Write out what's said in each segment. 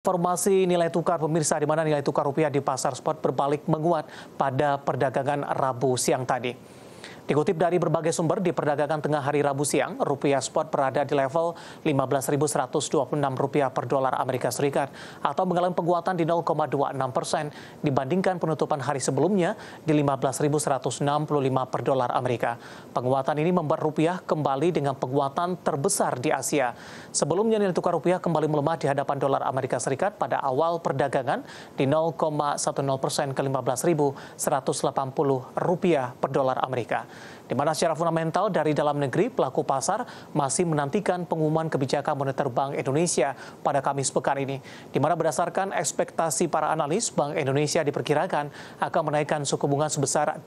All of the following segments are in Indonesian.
Informasi nilai tukar pemirsa di mana nilai tukar rupiah di pasar spot berbalik menguat pada perdagangan Rabu siang tadi. Dikutip dari berbagai sumber di perdagangan tengah hari Rabu siang, rupiah spot berada di level 15.126 rupiah per dolar Amerika Serikat atau mengalami penguatan di 0,26 persen dibandingkan penutupan hari sebelumnya di 15.165 per dolar Amerika. Penguatan ini membuat rupiah kembali dengan penguatan terbesar di Asia. Sebelumnya nilai tukar rupiah kembali melemah di hadapan dolar Amerika Serikat pada awal perdagangan di 0,10 persen ke 15.180 rupiah per dolar Amerika. Di mana secara fundamental dari dalam negeri, pelaku pasar masih menantikan pengumuman kebijakan moneter Bank Indonesia pada Kamis pekan ini. Di mana berdasarkan ekspektasi para analis, Bank Indonesia diperkirakan akan menaikkan suku bunga sebesar 25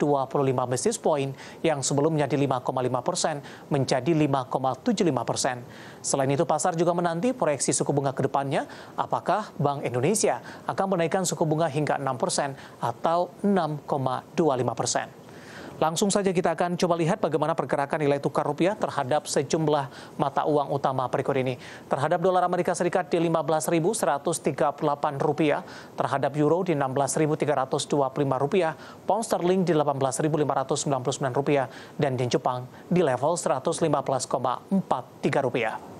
basis point yang sebelumnya di 5,5 persen menjadi 5,75 persen. Selain itu, pasar juga menanti proyeksi suku bunga ke depannya, apakah Bank Indonesia akan menaikkan suku bunga hingga 6 persen atau 6,25 persen. Langsung saja kita akan coba lihat bagaimana pergerakan nilai tukar rupiah terhadap sejumlah mata uang utama berikut ini. Terhadap dolar Amerika Serikat di 15.138 rupiah, terhadap euro di 16.325 rupiah, pound sterling di 18.599 rupiah, dan yen Jepang di level 115,43 rupiah.